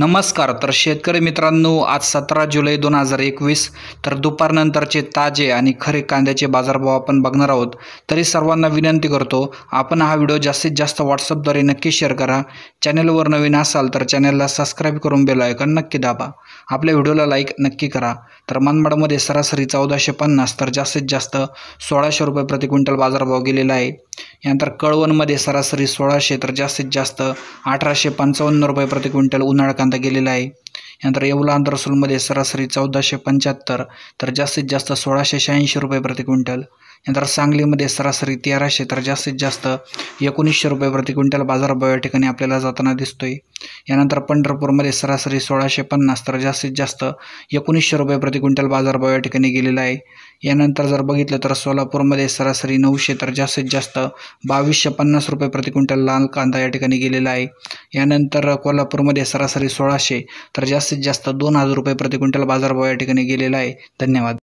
नमस्कार तर शेतकरी मित्रांनो आज सतरा जुलै दोन हजार एकवीस तर दुपारनंतरचे ताजे आणि खरे कांद्याचे बाजारभाव आपण बघणार आहोत तरी सर्वांना विनंती करतो आपण हा व्हिडिओ जास्तीत जास्त व्हॉट्सअपद्वारे नक्की शेअर करा चॅनलवर नवीन असाल तर चॅनलला सबस्क्राईब करून बेल आयकॉन नक्की दाबा आपल्या व्हिडिओला लाईक नक्की करा तर मनमाडमध्ये सरासरी चौदाशे पन्नास तर जास्तीत जास्त सोळाशे रुपये प्रति क्विंटल बाजारभाव गेलेला आहे यानंतर कळवणमध्ये सरासरी सोळाशे तर जास्तीत जास्त अठराशे पंचावन्न रुपये प्रति क्विंटल उन्हाळा कांदा गेलेला आहे यानंतर येवला अंतरसूलमध्ये सरासरी चौदाशे पंच्याहत्तर तर जास्तीत जास्त सोळाशे शहाऐंशी रुपये प्रति क्विंटल नंतर सांगलीमध्ये सरासरी तेराशे तर जास्तीत जास्त एकोणीसशे रुपये प्रति क्विंटल बाजारभाव या ठिकाणी आपल्याला जाताना दिसतोय यानंतर पंढरपूरमध्ये सरासरी सोळाशे पन्नास तर जास्तीत जास्त एकोणीसशे रुपये प्रति क्विंटल बाजारभाव या ठिकाणी गेलेला आहे यानंतर जर बघितलं तर सोलापूरमध्ये सरासरी नऊशे तर जास्तीत जास्त बावीसशे पन्नास रुपये प्रति क्विंटल लाल कांदा या ठिकाणी गेलेला आहे यानंतर कोल्हापूरमध्ये सरासरी सोळाशे तर जास्तीत जास्त दोन हजार रुपये प्रति क्विंटल बाजारभाव या ठिकाणी गेलेला आहे धन्यवाद